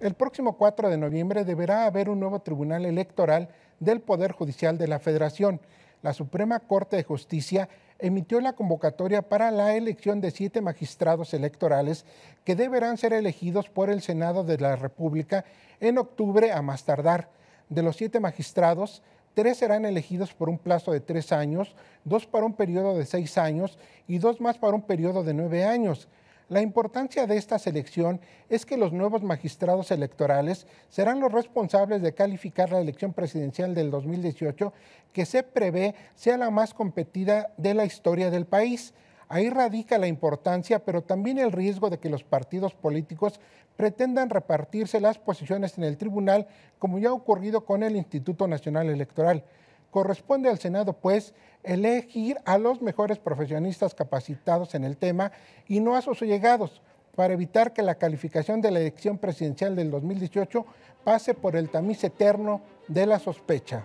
El próximo 4 de noviembre deberá haber un nuevo tribunal electoral del Poder Judicial de la Federación. La Suprema Corte de Justicia emitió la convocatoria para la elección de siete magistrados electorales que deberán ser elegidos por el Senado de la República en octubre a más tardar. De los siete magistrados, Tres serán elegidos por un plazo de tres años, dos para un periodo de seis años y dos más para un periodo de nueve años. La importancia de esta selección es que los nuevos magistrados electorales serán los responsables de calificar la elección presidencial del 2018, que se prevé sea la más competida de la historia del país. Ahí radica la importancia, pero también el riesgo de que los partidos políticos pretendan repartirse las posiciones en el tribunal, como ya ha ocurrido con el Instituto Nacional Electoral. Corresponde al Senado, pues, elegir a los mejores profesionistas capacitados en el tema y no a sus allegados, para evitar que la calificación de la elección presidencial del 2018 pase por el tamiz eterno de la sospecha.